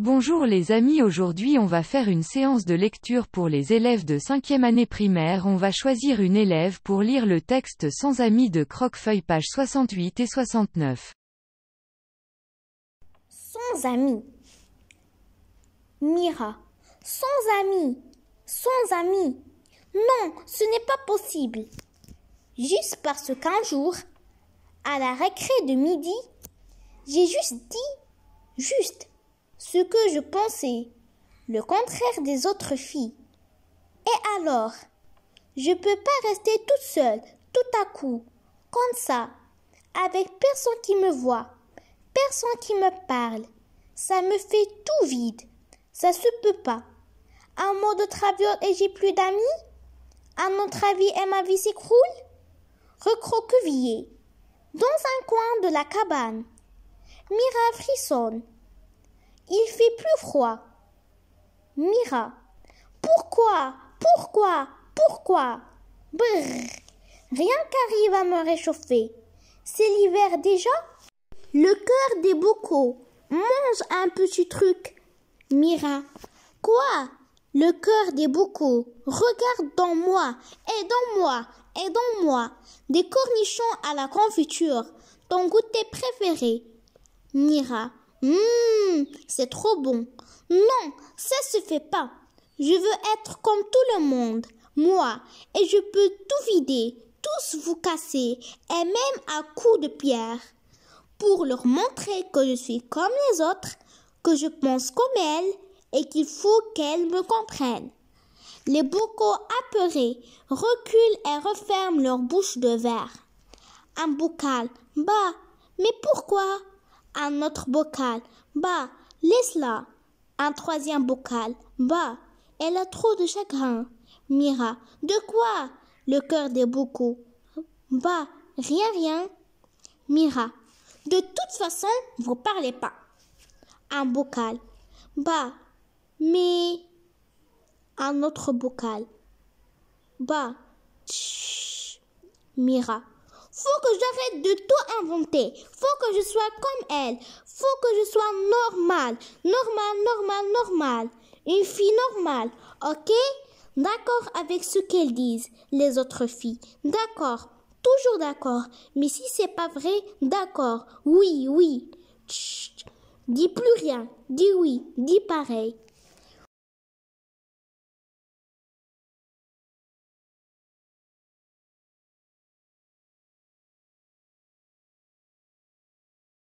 Bonjour les amis aujourd'hui on va faire une séance de lecture pour les élèves de cinquième année primaire on va choisir une élève pour lire le texte sans amis de Croquefeuille pages 68 et 69. Sans amis Mira Sans amis Sans amis Non, ce n'est pas possible Juste parce qu'un jour, à la récré de midi, j'ai juste dit, juste ce que je pensais, le contraire des autres filles. Et alors, je peux pas rester toute seule, tout à coup, comme ça, avec personne qui me voit, personne qui me parle. Ça me fait tout vide. Ça se peut pas. Un mot de traviole et j'ai plus d'amis Un autre avis, et ma vie s'écroule Recroquevillé, dans un coin de la cabane, Mira frissonne. Il fait plus froid. Mira. Pourquoi Pourquoi Pourquoi Brrr. Rien qu'arrive à me réchauffer. C'est l'hiver déjà Le cœur des bocaux. Mange un petit truc. Mira. Quoi Le cœur des bocaux. Regarde dans moi. dans moi dans moi Des cornichons à la confiture. Ton goûter préféré. Mira. Hum, c'est trop bon. Non, ça se fait pas. Je veux être comme tout le monde, moi, et je peux tout vider, tous vous casser, et même à coups de pierre. Pour leur montrer que je suis comme les autres, que je pense comme elles, et qu'il faut qu'elles me comprennent. Les bocaux apeurés reculent et referment leur bouche de verre. Un bocal, bah, mais pourquoi un autre bocal. Bah, laisse-la. Un troisième bocal. Bah, elle a trop de chagrin. Mira, de quoi Le cœur des beaucoup. Bah, rien, rien. Mira, de toute façon, vous parlez pas. Un bocal. Bah, mais. Un autre bocal. Bah, Mira. Faut que j'arrête de tout inventer. Faut que je sois comme elle. Faut que je sois normale. Normale, normale, normal Une fille normale. Ok? D'accord avec ce qu'elles disent, les autres filles. D'accord. Toujours d'accord. Mais si c'est pas vrai, d'accord. Oui, oui. Chut. Dis plus rien. Dis oui. Dis pareil.